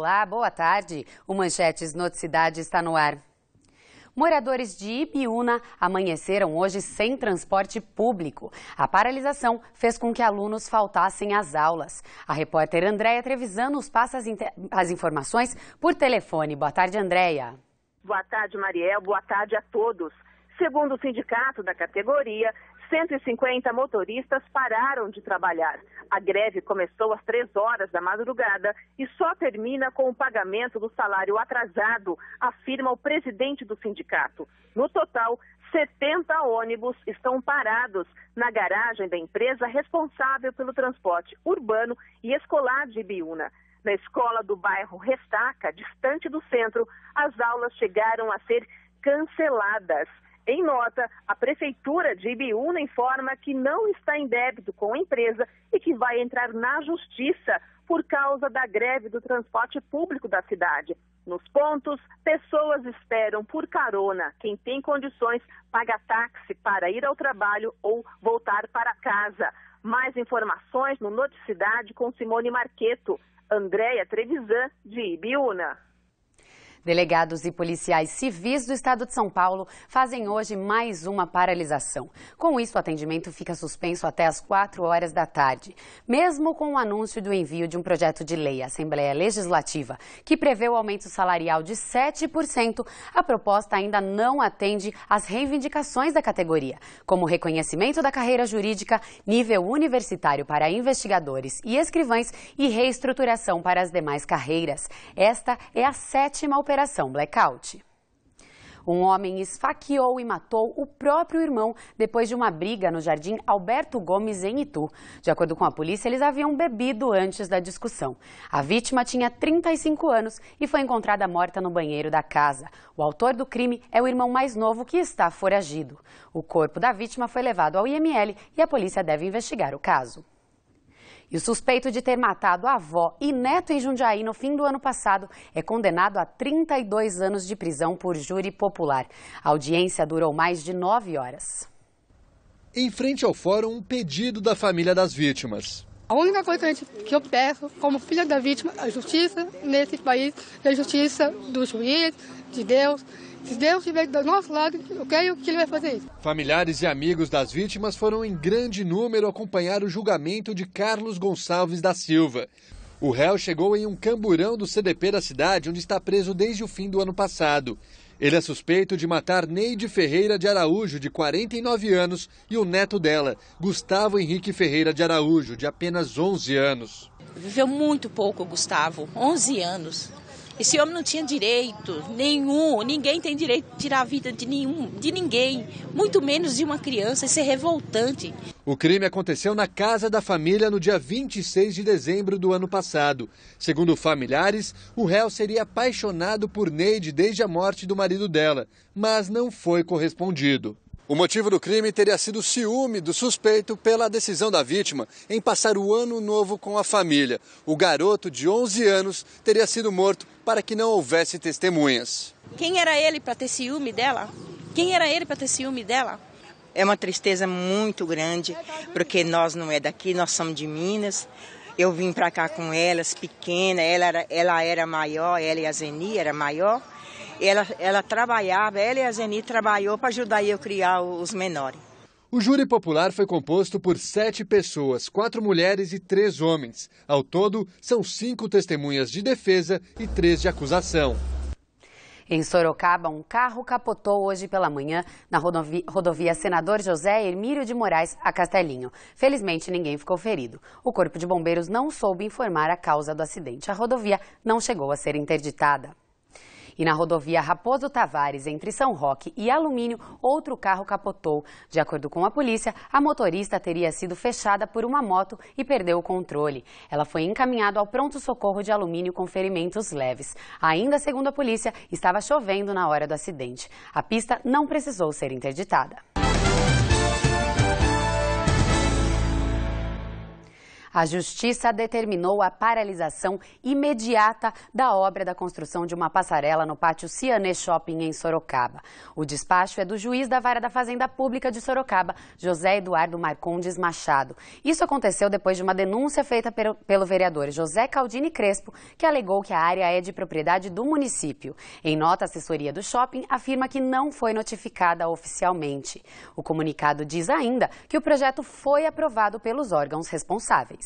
Olá, boa tarde. O Manchetes Noticidade está no ar. Moradores de Ibiúna amanheceram hoje sem transporte público. A paralisação fez com que alunos faltassem às aulas. A repórter Andréia Trevisan nos passa as, as informações por telefone. Boa tarde, Andréia. Boa tarde, Mariel. Boa tarde a todos. Segundo o sindicato da categoria, 150 motoristas pararam de trabalhar. A greve começou às 3 horas da madrugada e só termina com o pagamento do salário atrasado, afirma o presidente do sindicato. No total, 70 ônibus estão parados na garagem da empresa responsável pelo transporte urbano e escolar de Ibiúna. Na escola do bairro Restaca, distante do centro, as aulas chegaram a ser canceladas. Em nota, a Prefeitura de Ibiúna informa que não está em débito com a empresa e que vai entrar na justiça por causa da greve do transporte público da cidade. Nos pontos, pessoas esperam por carona. Quem tem condições paga táxi para ir ao trabalho ou voltar para casa. Mais informações no Noticidade com Simone Marqueto. Andréia Trevisan, de Ibiúna. Delegados e policiais civis do estado de São Paulo fazem hoje mais uma paralisação. Com isso, o atendimento fica suspenso até às 4 horas da tarde. Mesmo com o anúncio do envio de um projeto de lei à Assembleia Legislativa, que prevê o aumento salarial de 7%, a proposta ainda não atende às reivindicações da categoria, como reconhecimento da carreira jurídica, nível universitário para investigadores e escrivães e reestruturação para as demais carreiras. Esta é a sétima Operação Blackout. Um homem esfaqueou e matou o próprio irmão depois de uma briga no Jardim Alberto Gomes, em Itu. De acordo com a polícia, eles haviam bebido antes da discussão. A vítima tinha 35 anos e foi encontrada morta no banheiro da casa. O autor do crime é o irmão mais novo que está foragido. O corpo da vítima foi levado ao IML e a polícia deve investigar o caso. E o suspeito de ter matado avó e neto em Jundiaí no fim do ano passado é condenado a 32 anos de prisão por júri popular. A audiência durou mais de nove horas. Em frente ao fórum, um pedido da família das vítimas. A única coisa que eu peço, como filha da vítima, é a justiça nesse país, a justiça do juiz, de Deus, se Deus estiver do nosso lado, eu creio que ele vai fazer isso. Familiares e amigos das vítimas foram em grande número acompanhar o julgamento de Carlos Gonçalves da Silva. O réu chegou em um camburão do CDP da cidade, onde está preso desde o fim do ano passado. Ele é suspeito de matar Neide Ferreira de Araújo, de 49 anos, e o neto dela, Gustavo Henrique Ferreira de Araújo, de apenas 11 anos. Viveu muito pouco, Gustavo, 11 anos. Esse homem não tinha direito nenhum, ninguém tem direito de tirar a vida de nenhum, de ninguém, muito menos de uma criança, isso é revoltante. O crime aconteceu na casa da família no dia 26 de dezembro do ano passado. Segundo familiares, o réu seria apaixonado por Neide desde a morte do marido dela, mas não foi correspondido. O motivo do crime teria sido ciúme do suspeito pela decisão da vítima em passar o ano novo com a família. O garoto de 11 anos teria sido morto para que não houvesse testemunhas. Quem era ele para ter ciúme dela? Quem era ele para ter ciúme dela? É uma tristeza muito grande, porque nós não é daqui, nós somos de Minas. Eu vim para cá com elas, pequena, ela era, ela era maior, ela e a Zeni era maior. Ela, ela trabalhava, ela e a Zeni trabalhou para ajudar eu criar os menores. O júri popular foi composto por sete pessoas, quatro mulheres e três homens. Ao todo, são cinco testemunhas de defesa e três de acusação. Em Sorocaba, um carro capotou hoje pela manhã na rodovia, rodovia Senador José Hermílio de Moraes a Castelinho. Felizmente, ninguém ficou ferido. O Corpo de Bombeiros não soube informar a causa do acidente. A rodovia não chegou a ser interditada. E na rodovia Raposo Tavares, entre São Roque e Alumínio, outro carro capotou. De acordo com a polícia, a motorista teria sido fechada por uma moto e perdeu o controle. Ela foi encaminhada ao pronto-socorro de alumínio com ferimentos leves. Ainda segundo a polícia, estava chovendo na hora do acidente. A pista não precisou ser interditada. A Justiça determinou a paralisação imediata da obra da construção de uma passarela no pátio Cianê Shopping, em Sorocaba. O despacho é do juiz da Vara da Fazenda Pública de Sorocaba, José Eduardo Marcondes Machado. Isso aconteceu depois de uma denúncia feita pelo vereador José Caldini Crespo, que alegou que a área é de propriedade do município. Em nota, a assessoria do shopping afirma que não foi notificada oficialmente. O comunicado diz ainda que o projeto foi aprovado pelos órgãos responsáveis.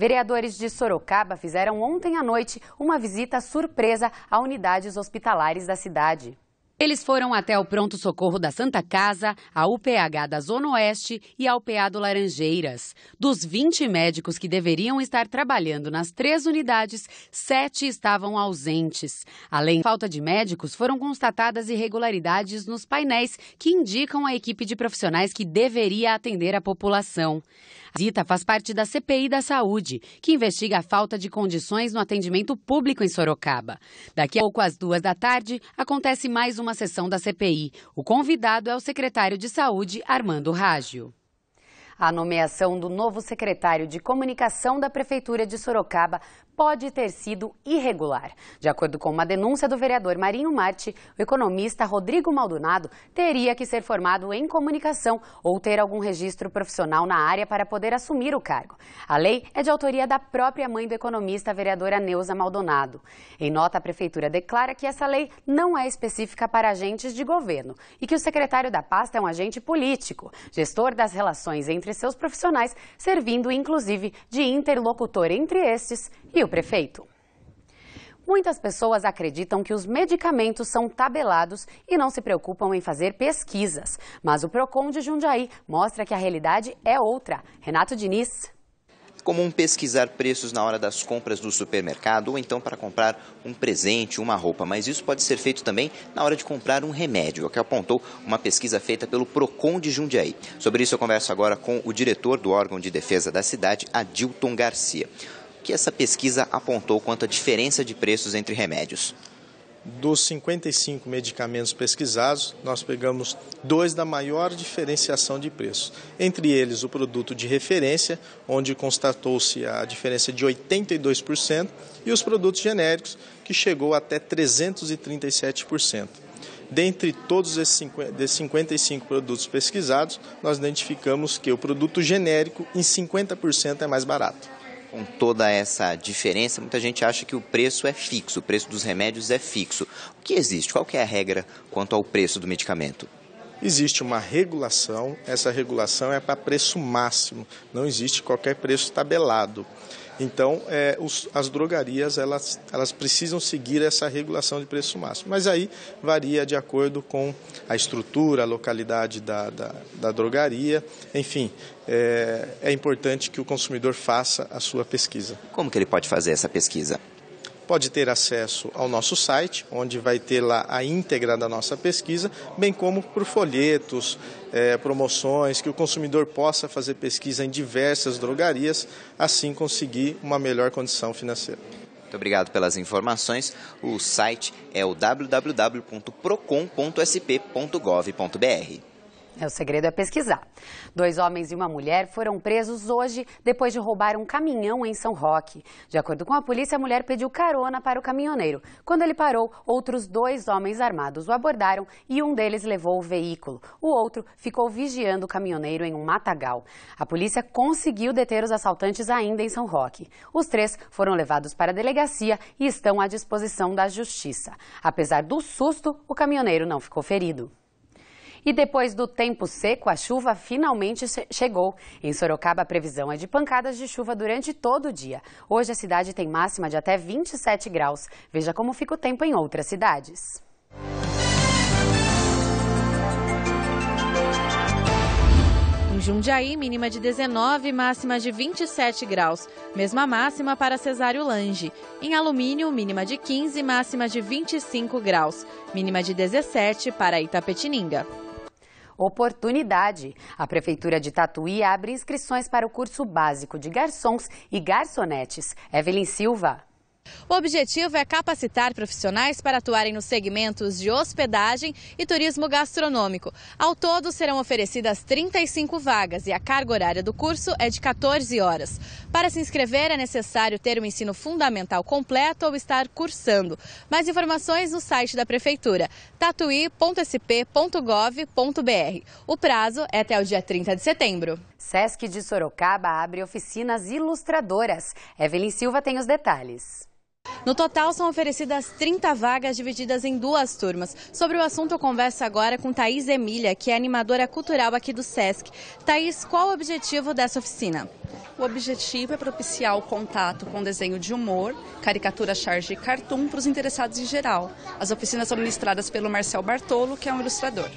Vereadores de Sorocaba fizeram ontem à noite uma visita surpresa a unidades hospitalares da cidade. Eles foram até o pronto-socorro da Santa Casa, a UPH da Zona Oeste e ao PA do Laranjeiras. Dos 20 médicos que deveriam estar trabalhando nas três unidades, sete estavam ausentes. Além da falta de médicos, foram constatadas irregularidades nos painéis que indicam a equipe de profissionais que deveria atender a população. A visita faz parte da CPI da Saúde, que investiga a falta de condições no atendimento público em Sorocaba. Daqui a pouco, às duas da tarde, acontece mais uma uma sessão da CPI. O convidado é o secretário de Saúde, Armando Rágio. A nomeação do novo secretário de Comunicação da Prefeitura de Sorocaba pode ter sido irregular. De acordo com uma denúncia do vereador Marinho Marte, o economista Rodrigo Maldonado teria que ser formado em comunicação ou ter algum registro profissional na área para poder assumir o cargo. A lei é de autoria da própria mãe do economista, a vereadora Neuza Maldonado. Em nota, a prefeitura declara que essa lei não é específica para agentes de governo e que o secretário da pasta é um agente político, gestor das relações entre seus profissionais, servindo inclusive de interlocutor entre estes e o prefeito? Muitas pessoas acreditam que os medicamentos são tabelados e não se preocupam em fazer pesquisas. Mas o PROCON de Jundiaí mostra que a realidade é outra. Renato Diniz é comum pesquisar preços na hora das compras do supermercado ou então para comprar um presente, uma roupa, mas isso pode ser feito também na hora de comprar um remédio, o que apontou uma pesquisa feita pelo Procon de Jundiaí. Sobre isso eu converso agora com o diretor do órgão de defesa da cidade, Adilton Garcia que essa pesquisa apontou quanto à diferença de preços entre remédios? Dos 55 medicamentos pesquisados, nós pegamos dois da maior diferenciação de preço. Entre eles, o produto de referência, onde constatou-se a diferença de 82%, e os produtos genéricos, que chegou até 337%. Dentre todos esses 55 produtos pesquisados, nós identificamos que o produto genérico, em 50%, é mais barato com toda essa diferença, muita gente acha que o preço é fixo, o preço dos remédios é fixo. O que existe? Qual que é a regra quanto ao preço do medicamento? Existe uma regulação, essa regulação é para preço máximo, não existe qualquer preço tabelado. Então, é, os, as drogarias elas, elas precisam seguir essa regulação de preço máximo, mas aí varia de acordo com a estrutura, a localidade da, da, da drogaria, enfim, é, é importante que o consumidor faça a sua pesquisa. Como que ele pode fazer essa pesquisa? pode ter acesso ao nosso site, onde vai ter lá a íntegra da nossa pesquisa, bem como por folhetos, é, promoções, que o consumidor possa fazer pesquisa em diversas drogarias, assim conseguir uma melhor condição financeira. Muito obrigado pelas informações. O site é o www.procon.sp.gov.br. É, o segredo é pesquisar. Dois homens e uma mulher foram presos hoje depois de roubar um caminhão em São Roque. De acordo com a polícia, a mulher pediu carona para o caminhoneiro. Quando ele parou, outros dois homens armados o abordaram e um deles levou o veículo. O outro ficou vigiando o caminhoneiro em um matagal. A polícia conseguiu deter os assaltantes ainda em São Roque. Os três foram levados para a delegacia e estão à disposição da justiça. Apesar do susto, o caminhoneiro não ficou ferido. E depois do tempo seco, a chuva finalmente chegou. Em Sorocaba, a previsão é de pancadas de chuva durante todo o dia. Hoje a cidade tem máxima de até 27 graus. Veja como fica o tempo em outras cidades. Em Jundiaí, mínima de 19, máxima de 27 graus. Mesma máxima para Cesário Lange. Em Alumínio, mínima de 15, máxima de 25 graus. Mínima de 17 para Itapetininga oportunidade. A Prefeitura de Tatuí abre inscrições para o curso básico de garçons e garçonetes. Evelyn Silva. O objetivo é capacitar profissionais para atuarem nos segmentos de hospedagem e turismo gastronômico. Ao todo, serão oferecidas 35 vagas e a carga horária do curso é de 14 horas. Para se inscrever, é necessário ter o um ensino fundamental completo ou estar cursando. Mais informações no site da Prefeitura, tatuí.sp.gov.br. O prazo é até o dia 30 de setembro. Sesc de Sorocaba abre oficinas ilustradoras. Evelyn Silva tem os detalhes. No total, são oferecidas 30 vagas divididas em duas turmas. Sobre o assunto, eu converso agora com Thaís Emília, que é animadora cultural aqui do SESC. Thaís, qual o objetivo dessa oficina? O objetivo é propiciar o contato com desenho de humor, caricatura, charge e cartoon para os interessados em geral. As oficinas são ministradas pelo Marcel Bartolo, que é um ilustrador.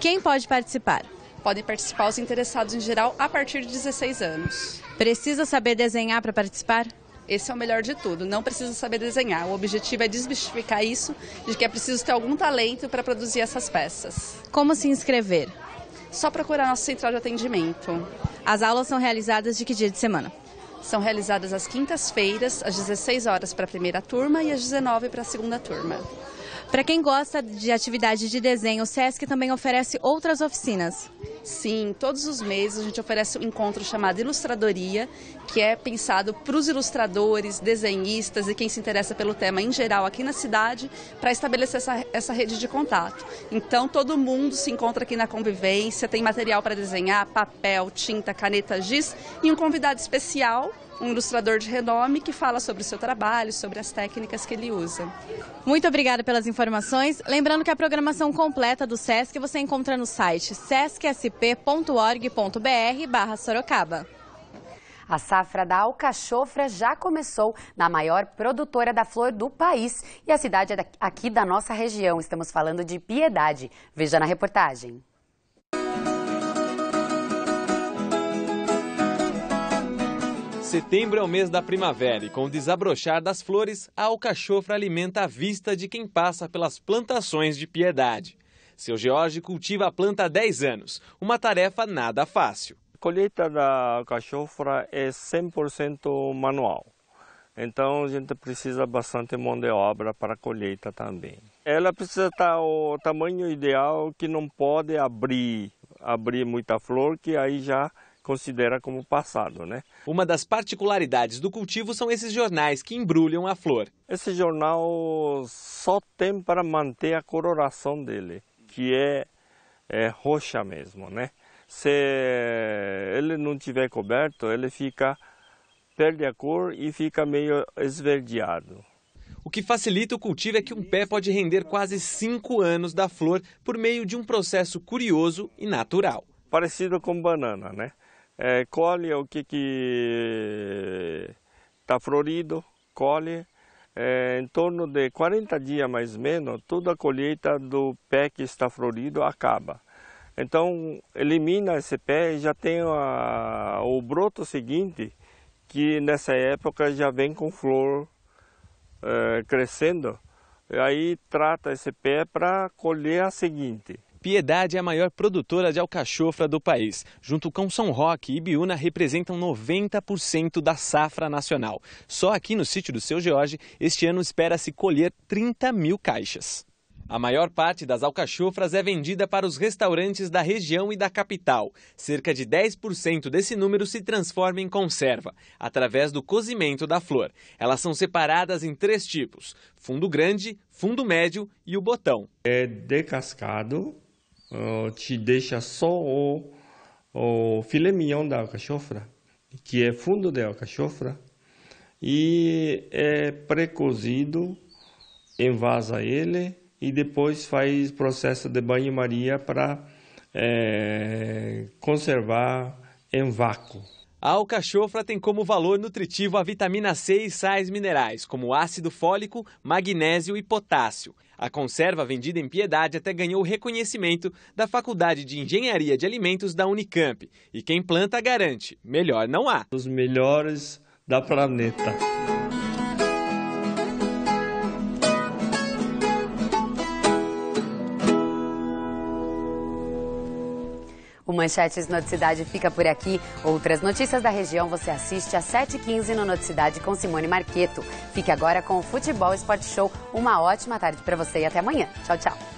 Quem pode participar? Podem participar os interessados em geral a partir de 16 anos. Precisa saber desenhar para participar? Esse é o melhor de tudo. Não precisa saber desenhar. O objetivo é desmistificar isso, de que é preciso ter algum talento para produzir essas peças. Como se inscrever? Só procurar nosso central de atendimento. As aulas são realizadas de que dia de semana? São realizadas às quintas-feiras, às 16 horas para a primeira turma e às 19 para a segunda turma. Para quem gosta de atividade de desenho, o SESC também oferece outras oficinas. Sim, todos os meses a gente oferece um encontro chamado Ilustradoria, que é pensado para os ilustradores, desenhistas e quem se interessa pelo tema em geral aqui na cidade, para estabelecer essa, essa rede de contato. Então, todo mundo se encontra aqui na convivência, tem material para desenhar, papel, tinta, caneta, giz e um convidado especial um ilustrador de renome que fala sobre o seu trabalho, sobre as técnicas que ele usa. Muito obrigada pelas informações. Lembrando que a programação completa do SESC você encontra no site sescsp.org.br Sorocaba. A safra da alcachofra já começou na maior produtora da flor do país e a cidade é aqui da nossa região. Estamos falando de Piedade. Veja na reportagem. Setembro é o mês da primavera e, com o desabrochar das flores, a alcachofra alimenta a vista de quem passa pelas plantações de piedade. Seu George cultiva a planta há 10 anos, uma tarefa nada fácil. A colheita da alcachofra é 100% manual, então a gente precisa bastante mão de obra para a colheita também. Ela precisa estar tá o tamanho ideal que não pode abrir, abrir muita flor, que aí já considera como passado, né? Uma das particularidades do cultivo são esses jornais que embrulham a flor. Esse jornal só tem para manter a coloração dele, que é, é roxa mesmo, né? Se ele não tiver coberto, ele fica perde a cor e fica meio esverdeado. O que facilita o cultivo é que um pé pode render quase cinco anos da flor por meio de um processo curioso e natural. Parecido com banana, né? é, colhe o que que está florido, colhe é, em torno de 40 dias mais ou menos, toda a colheita do pé que está florido acaba. Então elimina esse pé e já tem a, o broto seguinte, que nessa época já vem com flor é, crescendo. E aí trata esse pé para colher a seguinte. Piedade é a maior produtora de alcachofra do país. Junto com São Roque, e Ibiúna representam 90% da safra nacional. Só aqui no sítio do Seu George este ano espera-se colher 30 mil caixas. A maior parte das alcachofras é vendida para os restaurantes da região e da capital. Cerca de 10% desse número se transforma em conserva, através do cozimento da flor. Elas são separadas em três tipos: fundo grande, fundo médio e o botão. É decascado, eh, te deixa só o, o filé mignon da alcachofra, que é fundo de alcachofra, e é precozido, envasa ele e depois faz processo de banho-maria para é, eh, conservar em vácuo. A alcachofra tem como valor nutritivo a vitamina C e sais minerais, como ácido fólico, magnésio e potássio. A conserva vendida em Piedade até ganhou o reconhecimento da Faculdade de Engenharia de Alimentos da Unicamp. E quem planta garante: melhor não há. Os melhores da planeta. Manchetes Noticidade fica por aqui. Outras notícias da região você assiste às 7h15 no Noticidade com Simone Marqueto. Fique agora com o Futebol Esporte Show. Uma ótima tarde para você e até amanhã. Tchau, tchau.